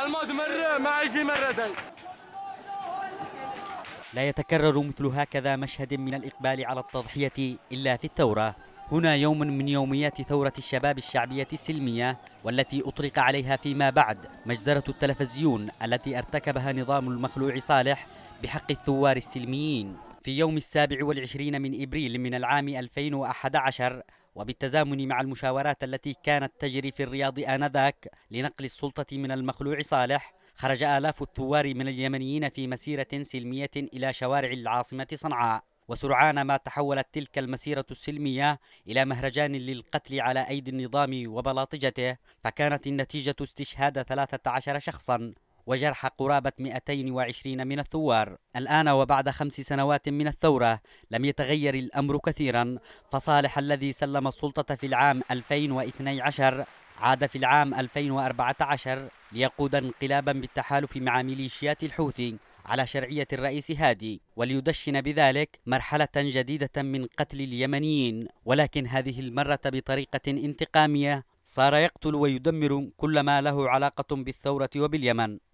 الموت مرة ما يجي مرتين لا يتكرر مثل هكذا مشهد من الإقبال على التضحية إلا في الثورة هنا يوم من يوميات ثورة الشباب الشعبية السلمية والتي أطلق عليها فيما بعد مجزرة التلفزيون التي ارتكبها نظام المخلوع صالح بحق الثوار السلميين في يوم السابع والعشرين من إبريل من العام 2011 وبالتزامن مع المشاورات التي كانت تجري في الرياض آنذاك لنقل السلطة من المخلوع صالح خرج آلاف الثوار من اليمنيين في مسيرة سلمية إلى شوارع العاصمة صنعاء وسرعان ما تحولت تلك المسيرة السلمية إلى مهرجان للقتل على أيدي النظام وبلاطجته فكانت النتيجة استشهاد 13 شخصا وجرح قرابة 220 من الثوار الآن وبعد خمس سنوات من الثورة لم يتغير الأمر كثيرا فصالح الذي سلم السلطة في العام 2012 عاد في العام 2014 ليقود انقلابا بالتحالف مع ميليشيات الحوثي على شرعية الرئيس هادي وليدشن بذلك مرحلة جديدة من قتل اليمنيين ولكن هذه المرة بطريقة انتقامية صار يقتل ويدمر كل ما له علاقة بالثورة وباليمن